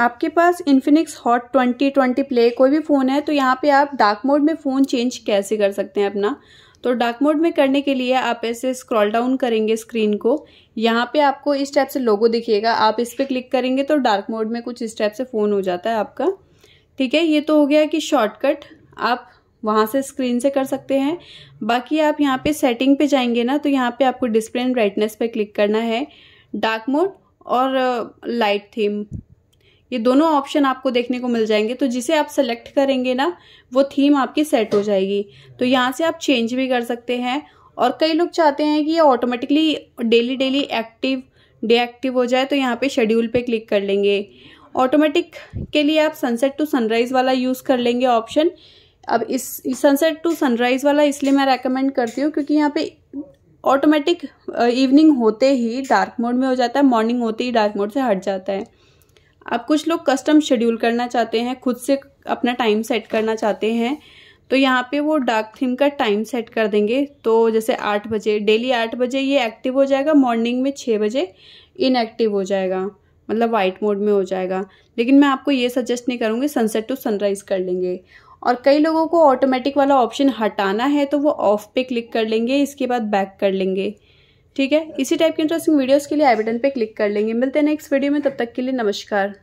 आपके पास Infinix Hot twenty twenty Play कोई भी फ़ोन है तो यहाँ पे आप डार्क मोड में फ़ोन चेंज कैसे कर सकते हैं अपना तो डार्क मोड में करने के लिए आप ऐसे स्क्रॉल डाउन करेंगे स्क्रीन को यहाँ पे आपको इस टाइप से लोगो दिखेगा आप इस पर क्लिक करेंगे तो डार्क मोड में कुछ इस टाइप से फ़ोन हो जाता है आपका ठीक है ये तो हो गया कि शॉर्टकट आप वहाँ से स्क्रीन से कर सकते हैं बाकी आप यहाँ पे सेटिंग पे जाएंगे ना तो यहाँ पर आपको डिस्प्ले एंड ब्राइटनेस पे क्लिक करना है डार्क मोड और लाइट थीम ये दोनों ऑप्शन आपको देखने को मिल जाएंगे तो जिसे आप सेलेक्ट करेंगे ना वो थीम आपकी सेट हो जाएगी तो यहाँ से आप चेंज भी कर सकते हैं और कई लोग चाहते हैं कि ये automatically daily daily active deactive हो जाए तो यहाँ पे शेड्यूल पे क्लिक कर लेंगे ऑटोमेटिक के लिए आप सनसेट टू सनराइज़ वाला यूज़ कर लेंगे ऑप्शन अब इस सनसेट टू सनराइज़ वाला इसलिए मैं रेकमेंड करती हूँ क्योंकि यहाँ पे ऑटोमेटिक इवनिंग होते ही डार्क मोड में हो जाता है मॉर्निंग होते ही डार्क मोड से हट जाता है अब कुछ लोग कस्टम शेड्यूल करना चाहते हैं खुद से अपना टाइम सेट करना चाहते हैं तो यहाँ पे वो डार्क थीम का टाइम सेट कर देंगे तो जैसे आठ बजे डेली आठ बजे ये एक्टिव हो जाएगा मॉर्निंग में छः बजे इनएक्टिव हो जाएगा मतलब वाइट मोड में हो जाएगा लेकिन मैं आपको ये सजेस्ट नहीं करूँगी सनसेट टू सनराइज़ कर लेंगे और कई लोगों को ऑटोमेटिक वाला ऑप्शन हटाना है तो वो ऑफ पे क्लिक कर लेंगे इसके बाद बैक कर लेंगे ठीक है इसी टाइप की इंटरेस्टिंग वीडियोस के लिए आई बटन पे क्लिक कर लेंगे मिलते हैं नेक्स्ट वीडियो में तब तक के लिए नमस्कार